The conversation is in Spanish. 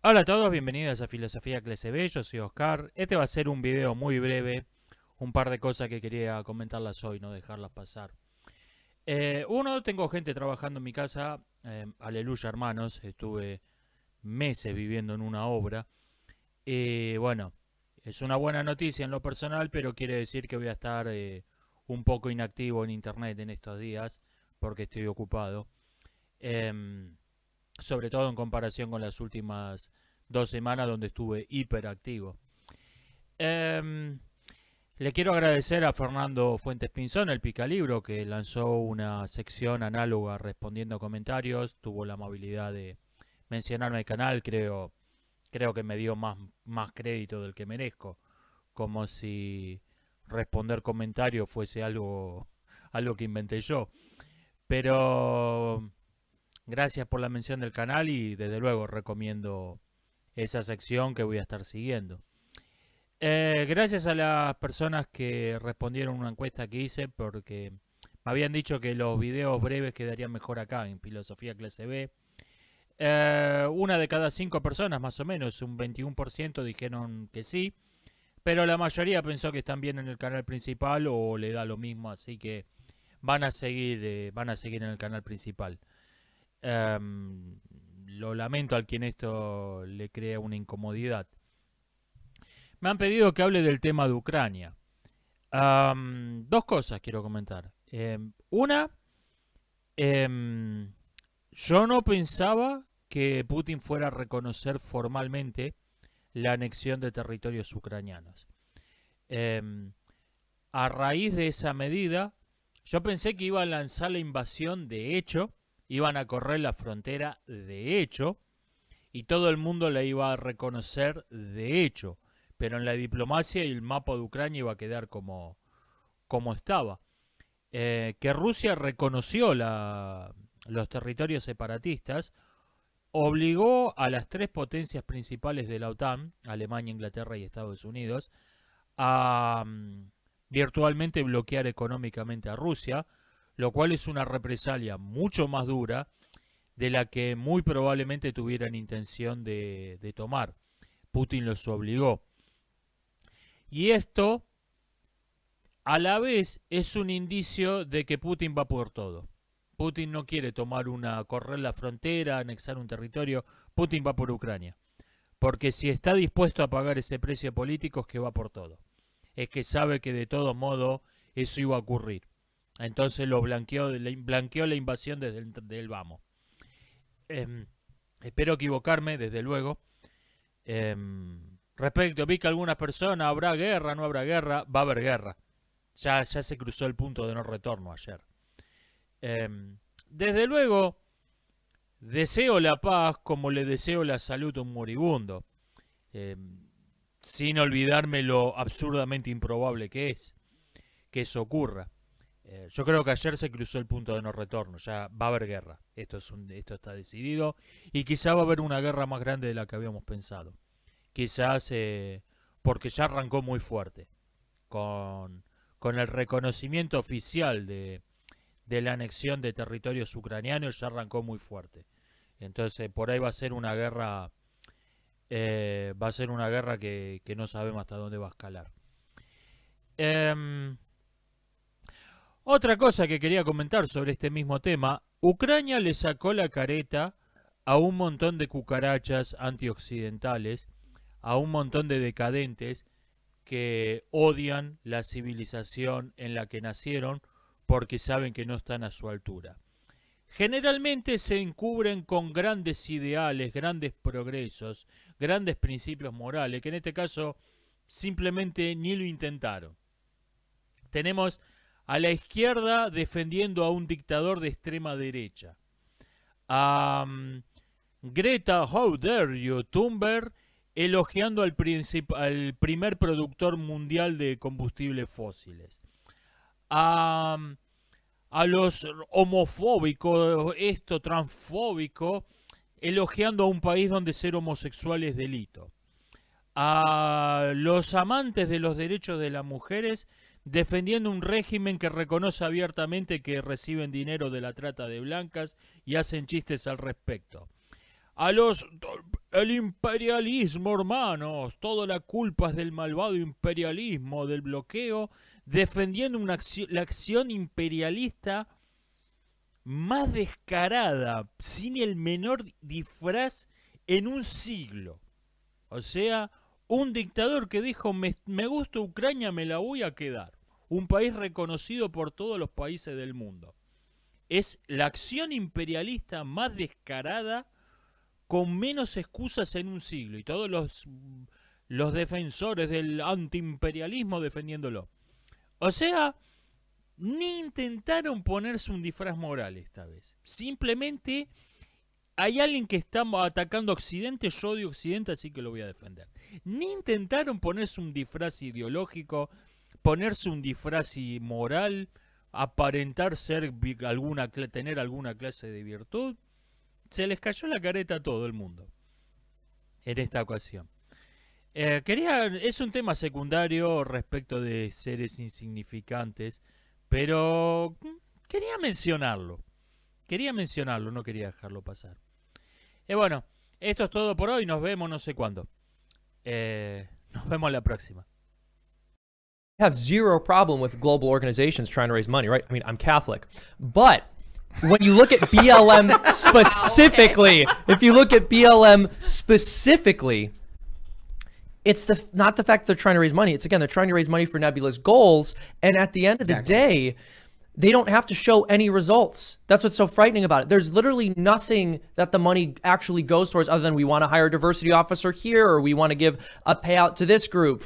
Hola a todos, bienvenidos a Filosofía Clase B, yo soy Oscar. Este va a ser un video muy breve, un par de cosas que quería comentarlas hoy, no dejarlas pasar. Eh, uno, tengo gente trabajando en mi casa, eh, aleluya hermanos, estuve meses viviendo en una obra. Y eh, bueno, es una buena noticia en lo personal, pero quiere decir que voy a estar un poco inactivo en internet en estos días, porque estoy ocupado. Em, sobre todo en comparación con las últimas dos semanas donde estuve hiperactivo. Em, le quiero agradecer a Fernando Fuentes Pinzón, el Picalibro, que lanzó una sección análoga respondiendo comentarios. Tuvo la amabilidad de mencionarme el canal, creo, creo que me dio más, más crédito del que merezco. Como si responder comentarios fuese algo, algo que inventé yo. Pero Gracias por la mención del canal y desde luego recomiendo esa sección que voy a estar siguiendo. Eh, gracias a las personas que respondieron una encuesta que hice porque me habían dicho que los videos breves quedarían mejor acá en Filosofía Clase B. Eh, una de cada cinco personas, más o menos, un 21% dijeron que sí, pero la mayoría pensó que están bien en el canal principal o le da lo mismo, así que van a seguir, eh, van a seguir en el canal principal. Em, lo lamento al quien esto le crea una incomodidad. Me han pedido que hable del tema de Ucrania. dos cosas quiero comentar. Em, una, em, yo no pensaba que Putin fuera a reconocer formalmente la anexión de territorios ucranianos. a raíz de esa medida, yo pensé que iba a lanzar la invasión de hecho iban a correr la frontera de hecho y todo el mundo la iba a reconocer de hecho, pero en la diplomacia el mapa de Ucrania iba a quedar como, como estaba. Eh, que Rusia reconoció los territorios separatistas, obligó a las tres potencias principales de la OTAN, Alemania, Inglaterra y Estados Unidos, a mm, virtualmente bloquear económicamente a Rusia, lo cual es una represalia mucho más dura de la que muy probablemente tuvieran intención de, tomar. Putin los obligó. Y esto, a la vez, es un indicio de que Putin va por todo. Putin no quiere tomar una, correr la frontera, anexar un territorio. Putin va por Ucrania. Porque si está dispuesto a pagar ese precio político es que va por todo. Es que sabe que de todo modo eso iba a ocurrir. Entonces lo blanqueó, blanqueó la invasión desde el, del vamos. Em, espero equivocarme, desde luego. Em, respecto, vi que algunas personas, ¿habrá guerra? ¿No habrá guerra? Va a haber guerra. Ya, ya se cruzó el punto de no retorno ayer. Em, desde luego, deseo la paz como le deseo la salud a un moribundo. sin olvidarme lo absurdamente improbable que es que eso ocurra. Eh, yo creo que ayer se cruzó el punto de no retorno, ya va a haber guerra, esto, es un, esto está decidido y quizá va a haber una guerra más grande de la que habíamos pensado. Quizás eh, porque ya arrancó muy fuerte con, el reconocimiento oficial de, de la anexión de territorios ucranianos, ya arrancó muy fuerte. Entonces por ahí va a ser una guerra, eh, va a ser una guerra que, que no sabemos hasta dónde va a escalar. Em, otra cosa que quería comentar sobre este mismo tema, Ucrania le sacó la careta a un montón de cucarachas antioccidentales, a un montón de decadentes que odian la civilización en la que nacieron porque saben que no están a su altura. Generalmente se encubren con grandes ideales, grandes progresos, grandes principios morales, que en este caso simplemente ni lo intentaron. Tenemos a la izquierda defendiendo a un dictador de extrema derecha, a Greta How dare you, Thunberg elogiando al, primer productor mundial de combustibles fósiles, a, a los homofóbicos, esto transfóbico, elogiando a un país donde ser homosexual es delito, a los amantes de los derechos de las mujeres, defendiendo un régimen que reconoce abiertamente que reciben dinero de la trata de blancas y hacen chistes al respecto. A los... El imperialismo, hermanos, toda la culpa es del malvado imperialismo, del bloqueo, defendiendo una la acción imperialista más descarada, sin el menor disfraz, en un siglo. O sea, un dictador que dijo, me, me gusta Ucrania, me la voy a quedar un país reconocido por todos los países del mundo. Es la acción imperialista más descarada con menos excusas en un siglo y todos los, los defensores del antiimperialismo defendiéndolo. O sea, ni intentaron ponerse un disfraz moral esta vez. Simplemente hay alguien que está atacando a Occidente, yo odio Occidente, así que lo voy a defender. Ni intentaron ponerse un disfraz ideológico ponerse un disfraz moral, aparentar ser alguna tener alguna clase de virtud, se les cayó la careta a todo el mundo en esta ocasión. Eh, quería, es un tema secundario respecto de seres insignificantes, pero mm, quería mencionarlo. Quería mencionarlo, no quería dejarlo pasar. Y eh, bueno, esto es todo por hoy. Nos vemos no sé cuándo. Eh, nos vemos la próxima. have zero problem with global organizations trying to raise money, right? I mean, I'm Catholic. But when you look at BLM specifically, if you look at BLM specifically, it's the not the fact they're trying to raise money. It's again, they're trying to raise money for nebulous goals. And at the end of exactly. the day, they don't have to show any results. That's what's so frightening about it. There's literally nothing that the money actually goes towards other than we want to hire a diversity officer here or we want to give a payout to this group